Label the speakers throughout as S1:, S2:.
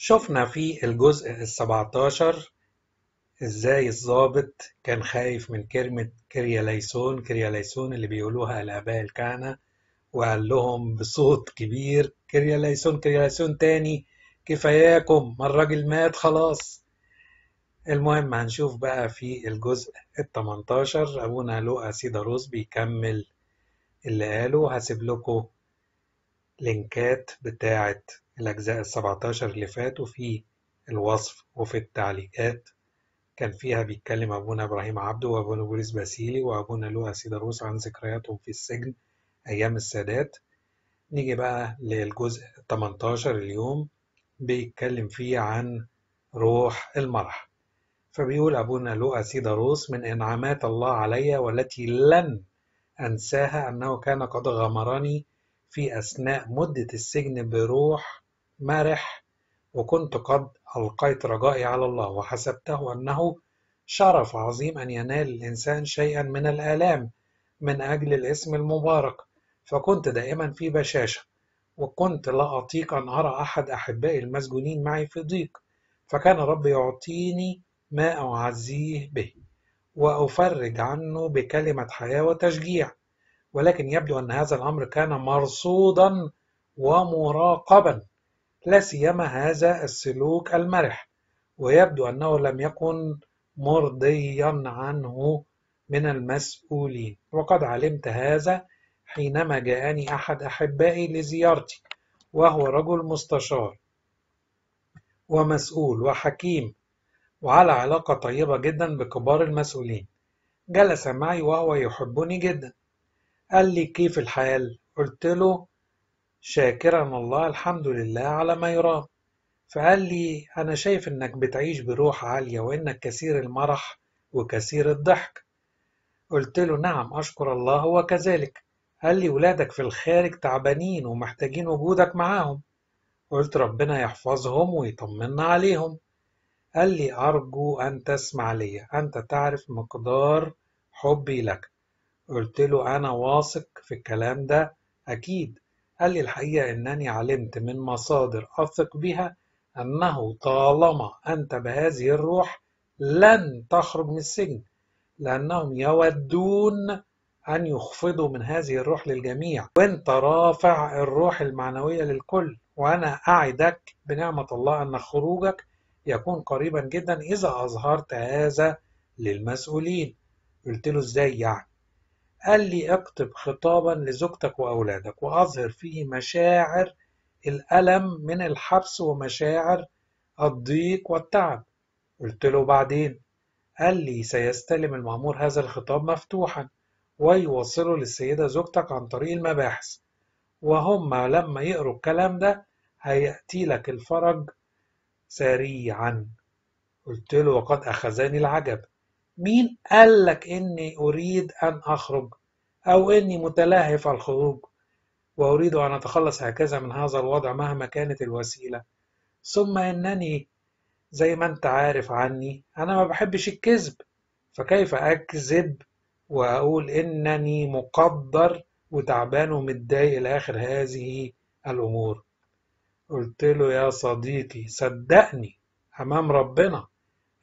S1: شفنا في الجزء السبعتاشر ازاي الظابط كان خايف من كلمة كرياليسون كرياليسون اللي بيقولوها الآباء الكهنة وقال لهم بصوت كبير كرياليسون كرياليسون تاني كفاياكم ما الراجل مات خلاص المهم هنشوف بقى في الجزء التمنتاشر أبونا لوقا روز بيكمل اللي قاله هسيب لكم لينكات بتاعة الأجزاء السبعتاشر اللي فاتوا في الوصف وفي التعليقات كان فيها بيتكلم أبونا إبراهيم عبده وأبونا بوريس باسيلي وأبونا لوقا سيداروس عن ذكرياتهم في السجن أيام السادات نيجي بقى للجزء 18 اليوم بيتكلم فيه عن روح المرح فبيقول أبونا لوقا سيداروس من إنعامات الله علي والتي لن أنساها أنه كان قد غمرني في أثناء مدة السجن بروح مرح وكنت قد ألقيت رجائي على الله وحسبته أنه شرف عظيم أن ينال الإنسان شيئا من الآلام من أجل الاسم المبارك فكنت دائما في بشاشة وكنت لا أطيق أن أرى أحد أحبائي المسجونين معي في ضيق فكان رب يعطيني ما أعزيه به وأفرج عنه بكلمة حياة وتشجيع ولكن يبدو أن هذا الأمر كان مرصودا ومراقبا لا سيما هذا السلوك المرح ويبدو أنه لم يكن مرضيا عنه من المسؤولين وقد علمت هذا حينما جاءني أحد أحبائي لزيارتي وهو رجل مستشار ومسؤول وحكيم وعلى علاقة طيبة جدا بكبار المسؤولين جلس معي وهو يحبني جدا قال لي كيف الحال؟ قلت له شاكرا الله الحمد لله على ما يرام فقال لي أنا شايف إنك بتعيش بروح عالية وإنك كثير المرح وكثير الضحك قلت له نعم أشكر الله هو كذلك قال لي ولادك في الخارج تعبانين ومحتاجين وجودك معاهم قلت ربنا يحفظهم ويطمنا عليهم قال لي أرجو أن تسمع لي أنت تعرف مقدار حبي لك قلت له أنا واثق في الكلام ده أكيد قال لي الحقيقة أنني علمت من مصادر أثق بها أنه طالما أنت بهذه الروح لن تخرج من السجن لأنهم يودون أن يخفضوا من هذه الروح للجميع وأنت رافع الروح المعنوية للكل وأنا أعدك بنعمة الله أن خروجك يكون قريبا جدا إذا أظهرت هذا للمسؤولين قلت له إزاي يعني قال لي اكتب خطابا لزوجتك وأولادك وأظهر فيه مشاعر الألم من الحبس ومشاعر الضيق والتعب قلت له بعدين قال لي سيستلم المأمور هذا الخطاب مفتوحا ويوصله للسيدة زوجتك عن طريق المباحث وهم لما يقروا الكلام ده هيأتي لك الفرج سريعا قلت له وقد أخذني العجب مين قال لك إني أريد أن أخرج أو إني متلهف الخروج وأريد أن أتخلص هكذا من هذا الوضع مهما كانت الوسيلة ثم إنني زي ما أنت عارف عني أنا ما بحبش الكذب فكيف أكذب وأقول إنني مقدر وتعبان ومتضايق لآخر هذه الأمور قلت له يا صديقي صدقني أمام ربنا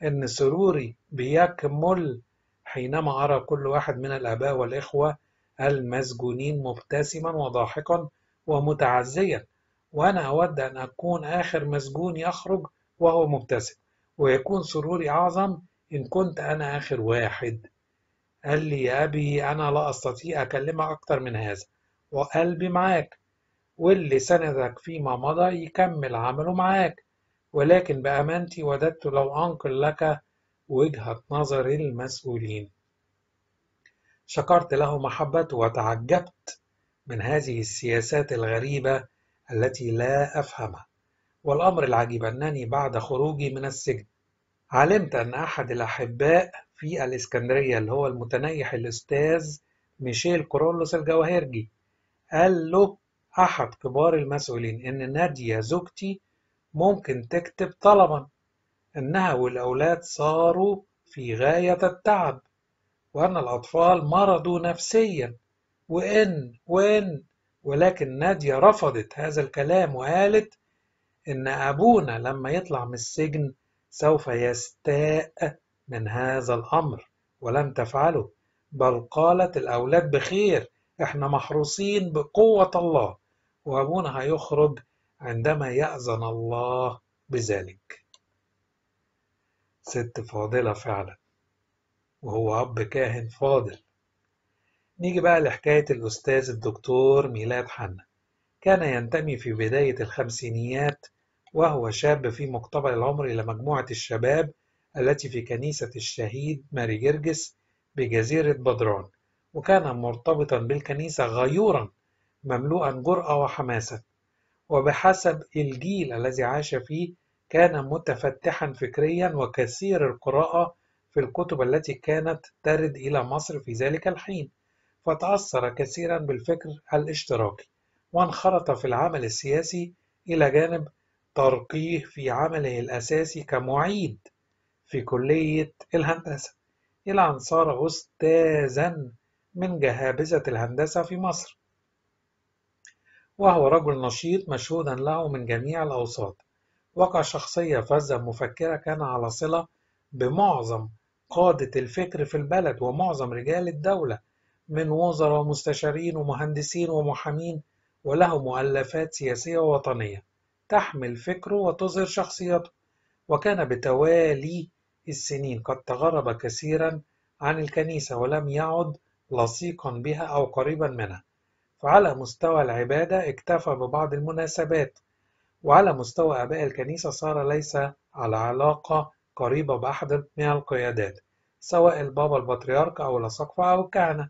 S1: إن سروري بيكمل حينما أرى كل واحد من الآباء والإخوة المسجونين مبتسما وضاحكا ومتعزيا وأنا أود أن أكون آخر مسجون يخرج وهو مبتسم ويكون سروري أعظم إن كنت أنا آخر واحد قال لي يا أبي أنا لا أستطيع أكلمك أكثر من هذا وقلبي معاك واللي سندك فيما مضى يكمل عمله معاك ولكن بأمانتي وددت لو أنقل لك وجهة نظر المسؤولين شكرت له محبته وتعجبت من هذه السياسات الغريبة التي لا أفهمها والأمر العجيب أنني بعد خروجي من السجن علمت أن أحد الأحباء في الإسكندرية اللي هو المتنيح الأستاذ ميشيل كرولوس الجواهرجي قال له أحد كبار المسؤولين إن نادية زوجتي ممكن تكتب طلبا أنها والأولاد صاروا في غاية التعب وأن الأطفال مرضوا نفسيا وإن وإن ولكن نادية رفضت هذا الكلام وقالت إن أبونا لما يطلع من السجن سوف يستاء من هذا الأمر ولم تفعله بل قالت الأولاد بخير إحنا محروسين بقوة الله وأبونا هيخرج عندما يأذن الله بذلك ست فاضلة فعلا وهو أب كاهن فاضل نيجي بقى لحكاية الأستاذ الدكتور ميلاد حنا كان ينتمي في بداية الخمسينيات وهو شاب في مقتبل العمر إلى مجموعة الشباب التي في كنيسة الشهيد ماري جرجس بجزيرة بدران وكان مرتبطا بالكنيسة غيورا مملوءا جرأة وحماسة وبحسب الجيل الذي عاش فيه كان متفتحا فكريا وكثير القراءة في الكتب التي كانت ترد إلى مصر في ذلك الحين فتأثر كثيرا بالفكر الاشتراكي وانخرط في العمل السياسي إلى جانب ترقيه في عمله الأساسي كمعيد في كلية الهندسة إلى أن صار أستاذا من جهابذة الهندسة في مصر وهو رجل نشيط مشهودا له من جميع الأوساط وقع شخصية فذة مفكرة كان على صلة بمعظم قادة الفكر في البلد ومعظم رجال الدولة من وزراء ومستشارين ومهندسين ومحامين وله مؤلفات سياسية ووطنية تحمل فكره وتظهر شخصيته وكان بتوالي السنين قد تغرب كثيرا عن الكنيسة ولم يعد لصيقا بها أو قريبا منها فعلى مستوى العبادة اكتفى ببعض المناسبات وعلى مستوى آباء الكنيسة صار ليس على علاقة قريبة بأحد من القيادات سواء البابا البطريرك أو الاسقف أو الكهنة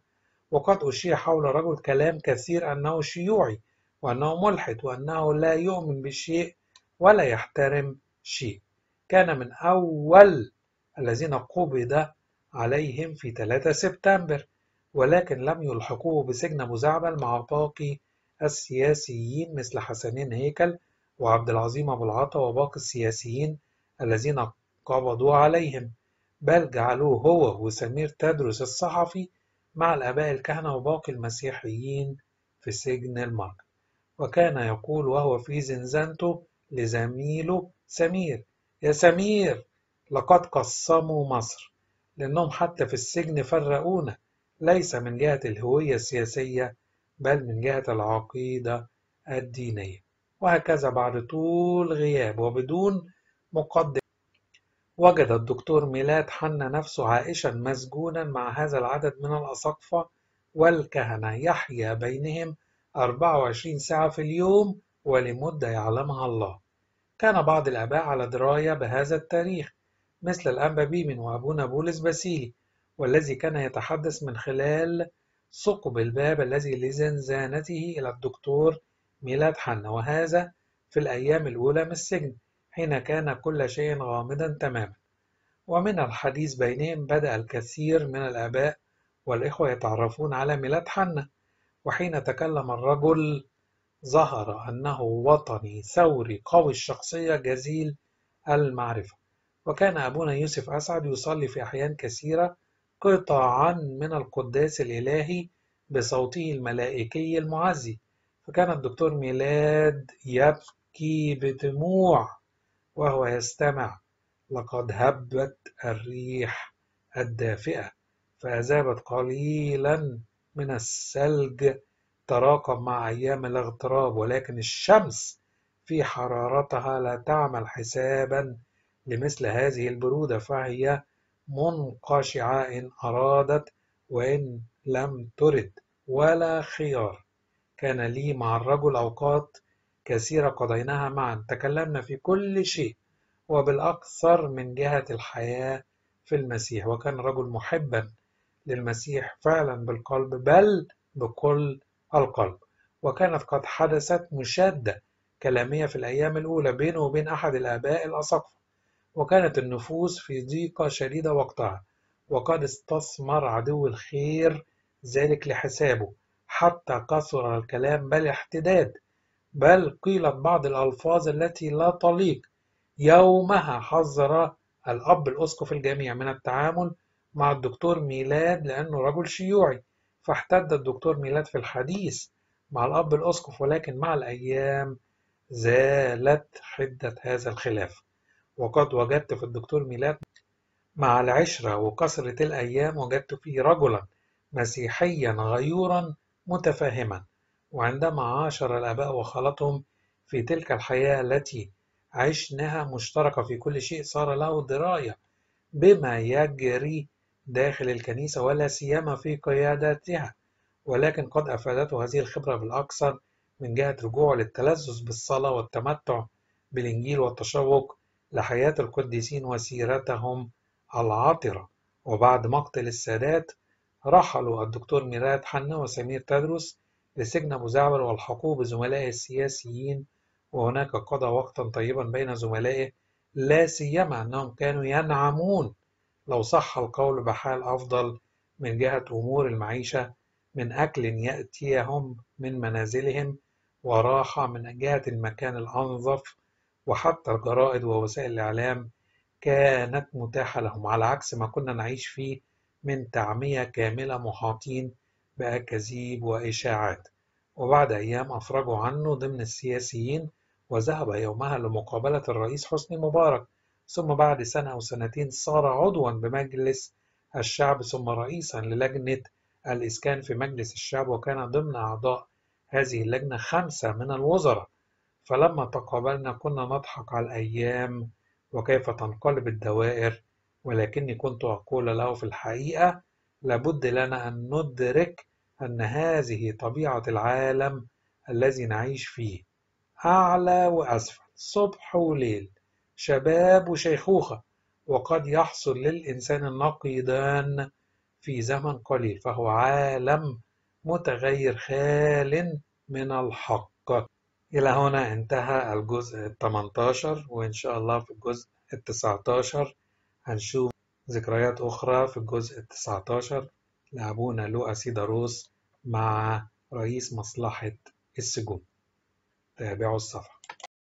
S1: وقد أشيع حول الرجل كلام كثير أنه شيوعي وأنه ملحد وأنه لا يؤمن بشيء ولا يحترم شيء كان من أول الذين قبض عليهم في 3 سبتمبر ولكن لم يلحقوه بسجن مزعبل مع باقي السياسيين مثل حسنين هيكل وعبد العظيم أبو العطا وباقي السياسيين الذين قبضوا عليهم بل جعلوه هو وسمير تدرس الصحفي مع الآباء الكهنة وباقي المسيحيين في سجن المرج وكان يقول وهو في زنزانته لزميله سمير يا سمير لقد قسموا مصر لأنهم حتى في السجن فرقونا ليس من جهة الهوية السياسية بل من جهة العقيدة الدينية وهكذا بعد طول غياب وبدون مقدم وجد الدكتور ميلاد حنا نفسه عائشا مسجونا مع هذا العدد من الأساقفة والكهنة يحيا بينهم 24 ساعة في اليوم ولمدة يعلمها الله كان بعض الآباء على دراية بهذا التاريخ مثل الأنبا بيمن وأبونا بولس باسيلي والذي كان يتحدث من خلال ثقب الباب الذي لزنزانته إلى الدكتور ميلاد حنا وهذا في الأيام الأولى من السجن حين كان كل شيء غامضا تماما ومن الحديث بينهم بدأ الكثير من الآباء والإخوة يتعرفون على ميلاد حنا وحين تكلم الرجل ظهر أنه وطني ثوري قوي الشخصية جزيل المعرفة وكان أبونا يوسف أسعد يصلي في أحيان كثيرة قطعا من القداس الإلهي بصوته الملائكي المعزي فكان الدكتور ميلاد يبكي بدموع وهو يستمع لقد هبت الريح الدافئة فأذابت قليلا من الثلج تراكم مع أيام الاغتراب ولكن الشمس في حرارتها لا تعمل حسابا لمثل هذه البرودة فهي منقشعة إن أرادت وإن لم ترد ولا خيار كان لي مع الرجل أوقات كثيرة قضيناها معا تكلمنا في كل شيء وبالأكثر من جهة الحياة في المسيح وكان رجل محبا للمسيح فعلا بالقلب بل بكل القلب وكانت قد حدثت مشادة كلامية في الأيام الأولى بينه وبين أحد الآباء الأسقف وكانت النفوس في ضيقة شديدة وقتها وقد استثمر عدو الخير ذلك لحسابه حتى كثر الكلام بل احتداد بل قيلت بعض الألفاظ التي لا تليق يومها حذر الأب الأسقف الجميع من التعامل مع الدكتور ميلاد لأنه رجل شيوعي فاحتد الدكتور ميلاد في الحديث مع الأب الأسقف ولكن مع الأيام زالت حدة هذا الخلاف وقد وجدت في الدكتور ميلاد مع العشرة وكثرة الأيام وجدت فيه رجلا مسيحيا غيورا متفهما وعندما عاشر الآباء وخالتهم في تلك الحياة التي عشناها مشتركة في كل شيء صار له دراية بما يجري داخل الكنيسة ولا سيما في قياداتها ولكن قد أفادته هذه الخبرة بالأكثر من جهة رجوعه للتلذذ بالصلاة والتمتع بالإنجيل والتشوق لحياة القديسين وسيرتهم العطره وبعد مقتل السادات رحلوا الدكتور ميراد حنا وسمير تدرس لسجن أبو زعبل والحقوه بزملائه السياسيين وهناك قضى وقتا طيبا بين زملائه لا سيما أنهم كانوا ينعمون لو صح القول بحال أفضل من جهة أمور المعيشة من أكل يأتيهم من منازلهم وراحة من جهة المكان الأنظف وحتى الجرائد ووسائل الإعلام كانت متاحة لهم على عكس ما كنا نعيش فيه من تعمية كاملة محاطين بأكاذيب وإشاعات وبعد أيام أفرجوا عنه ضمن السياسيين وذهب يومها لمقابلة الرئيس حسني مبارك ثم بعد سنة أو سنتين صار عضوا بمجلس الشعب ثم رئيسا للجنة الإسكان في مجلس الشعب وكان ضمن أعضاء هذه اللجنة خمسة من الوزراء فلما تقابلنا كنا نضحك على الأيام وكيف تنقلب الدوائر ولكني كنت أقول له في الحقيقة لابد لنا أن ندرك أن هذه طبيعة العالم الذي نعيش فيه أعلى وأسفل صبح وليل شباب وشيخوخة وقد يحصل للإنسان النقيضان في زمن قليل فهو عالم متغير خال من الحق إلى هنا انتهى الجزء 18 وإن شاء الله في الجزء التسعتاشر هنشوف ذكريات أخرى في الجزء التسعة عشر لأبونا لوقا سيداروس مع رئيس مصلحة السجون تابعوا الصفحة